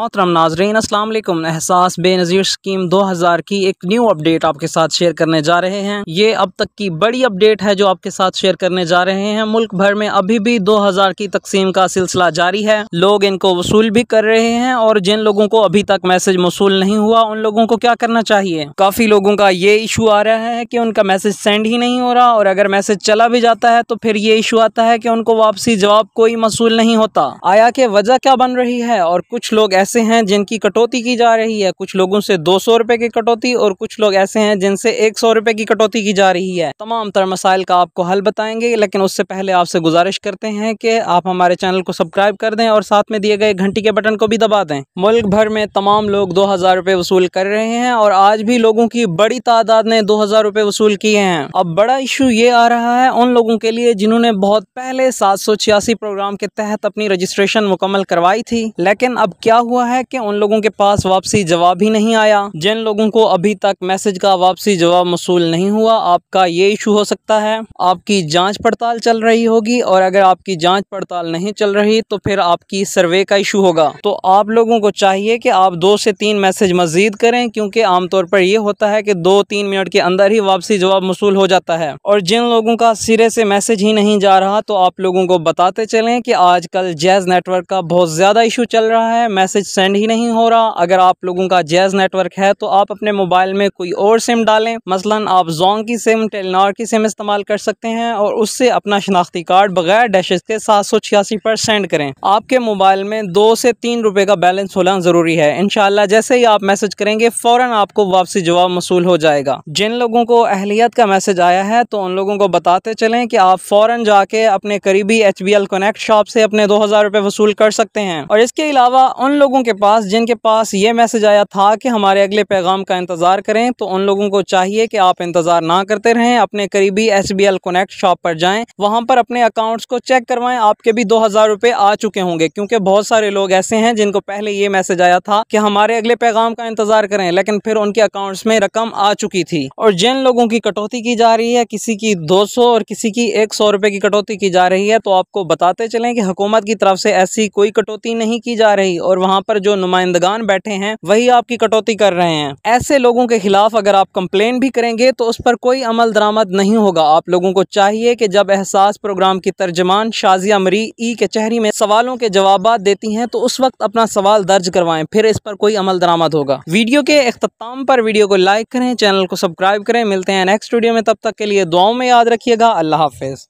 मोहतरम नाजरीन असलम एहसास बेनज़ीर स्कीम 2000 की एक न्यू अपडेट आपके साथ शेयर करने जा रहे हैं ये अब तक की बड़ी अपडेट है जो आपके साथ शेयर करने जा रहे हैं मुल्क भर में अभी भी 2000 की तकसीम का सिलसिला जारी है लोग इनको वसूल भी कर रहे हैं और जिन लोगों को अभी तक मैसेज वसूल नहीं हुआ उन लोगों को क्या करना चाहिए काफ़ी लोगों का ये इशू आ रहा है कि उनका मैसेज सेंड ही नहीं हो रहा और अगर मैसेज चला भी जाता है तो फिर ये इशू आता है कि उनको वापसी जवाब कोई मसूल नहीं होता आया के वजह क्या बन रही है और कुछ लोग ऐसे ऐसे हैं जिनकी कटौती की जा रही है कुछ लोगों से दो सौ रुपए की कटौती और कुछ लोग ऐसे हैं जिनसे एक सौ रुपए की कटौती की जा रही है तमाम तर मसाइल का आपको हल बताएंगे लेकिन उससे पहले आपसे गुजारिश करते हैं कि आप हमारे चैनल को सब्सक्राइब कर दें और साथ में दिए गए घंटी के बटन को भी दबा दें मुल्क भर में तमाम लोग दो हज़ार रुपये वसूल कर रहे हैं और आज भी लोगों की बड़ी तादाद ने दो हज़ार रुपये वसूल किए हैं अब बड़ा इशू ये आ रहा है उन लोगों के लिए जिन्होंने बहुत पहले सात सौ छियासी प्रोग्राम के तहत अपनी रजिस्ट्रेशन मुकम्मल करवाई थी लेकिन अब क्या हुआ हुआ है कि उन लोगों के पास वापसी जवाब ही नहीं आया जिन लोगों को अभी तक मैसेज का वापसी जवाब मसूल नहीं हुआ आपका ये इशू हो सकता है आपकी जाँच पड़ताल चल रही होगी और अगर आपकी जाँच पड़ताल नहीं चल रही तो फिर आपकी सर्वे का इशू होगा तो आप लोगों को चाहिए कि आप दो से तीन मैसेज मजीद करें क्योंकि आमतौर पर यह होता है कि दो तीन मिनट के अंदर ही वापसी जवाब मसूल हो जाता है और जिन लोगों का सिरे से मैसेज ही नहीं जा रहा तो आप लोगों को बताते चलें कि आजकल जैज नेटवर्क का बहुत ज़्यादा इशू चल रहा है मैसेज मैसेज सेंड ही नहीं हो रहा अगर आप लोगों का जैज़ नेटवर्क है तो आप अपने मोबाइल में कोई और सिम डालें मसलन आप जोंग की सिम टेलीनार की सिम इस्तेमाल कर सकते हैं और उससे अपना शनाख्ती कार्ड बगैर डैशेज के सात सौ छियासी पर सेंड करें आपके मोबाइल में दो से तीन रुपए का बैलेंस होना ज़रूरी है इनशाला जैसे ही आप मैसेज करेंगे फौरन आपको वापसी जवाब मसूल हो जाएगा जिन लोगों को अहलियत का मैसेज आया है तो उन लोगों को बताते चलें कि आप फौरन जाके अपने करीबी H B L connect shop से अपने दो हज़ार रूपए वसूल कर सकते हैं और इसके अलावा उन लोगों लोगों के पास जिनके पास ये मैसेज आया था कि हमारे अगले पैगाम का इंतज़ार करें तो उन लोगों को चाहिए कि आप इंतज़ार ना करते रहें अपने करीबी S B L connect shop पर जाएं वहां पर अपने अकाउंट्स को चेक करवाएं आपके भी दो हज़ार रुपये आ चुके होंगे क्योंकि बहुत सारे लोग ऐसे हैं जिनको पहले ये मैसेज आया था कि हमारे अगले पैगाम का इंतज़ार करें लेकिन फिर उनके अकाउंट्स में रकम आ चुकी थी और जिन लोगों की कटौती की जा रही है किसी की दो सौ और किसी की एक सौ रुपये की कटौती की जा रही है तो आपको बताते चलें कि हुकूमत की तरफ से ऐसी कोई कटौती नहीं की जा रही और वहाँ यहाँ पर जो नुमाइंदगान बैठे हैं वही आपकी कटौती कर रहे हैं ऐसे लोगों के खिलाफ अगर आप कंप्लेन भी करेंगे तो उस पर कोई अमल दरामद नहीं होगा आप लोगों को चाहिए कि जब एहसास प्रोग्राम की तर्जमान शाजिया मरी ई के चेहरी में सवालों के जवाब देती हैं तो उस वक्त अपना सवाल दर्ज करवाएं फिर इस पर कोई अमल दरामद होगा वीडियो के अख्ताम पर वीडियो को लाइक करें चैनल को सब्सक्राइब करें मिलते हैं नेक्स्ट वीडियो में तब तक के लिए दुआओं में याद रखिएगा अल्लाह हाफिज़